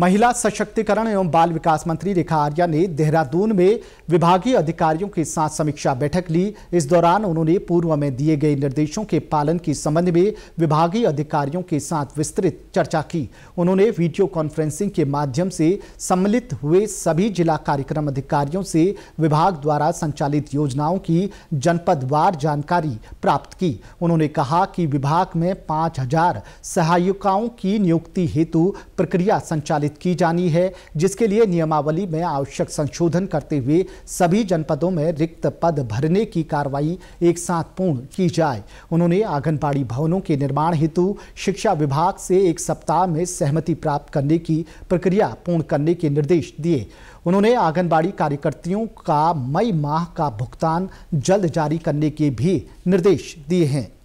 महिला सशक्तिकरण एवं बाल विकास मंत्री रेखा आर्या ने देहरादून में विभागीय अधिकारियों के साथ समीक्षा बैठक ली इस दौरान उन्होंने पूर्व में दिए गए निर्देशों के पालन के संबंध में विभागीय अधिकारियों के साथ विस्तृत चर्चा की उन्होंने वीडियो कॉन्फ्रेंसिंग के माध्यम से सम्मिलित हुए सभी जिला कार्यक्रम अधिकारियों से विभाग द्वारा संचालित योजनाओं की जनपदवार जानकारी प्राप्त की उन्होंने कहा कि विभाग में पाँच सहायिकाओं की नियुक्ति हेतु प्रक्रिया संचालित निर्धारित की जानी है जिसके लिए नियमावली में आवश्यक संशोधन करते हुए सभी जनपदों में रिक्त पद भरने की कार्रवाई एक साथ पूर्ण की जाए उन्होंने आंगनबाड़ी भवनों के निर्माण हेतु शिक्षा विभाग से एक सप्ताह में सहमति प्राप्त करने की प्रक्रिया पूर्ण करने के निर्देश दिए उन्होंने आंगनबाड़ी कार्यकर्तियों का मई माह का भुगतान जल्द जारी करने के भी निर्देश दिए हैं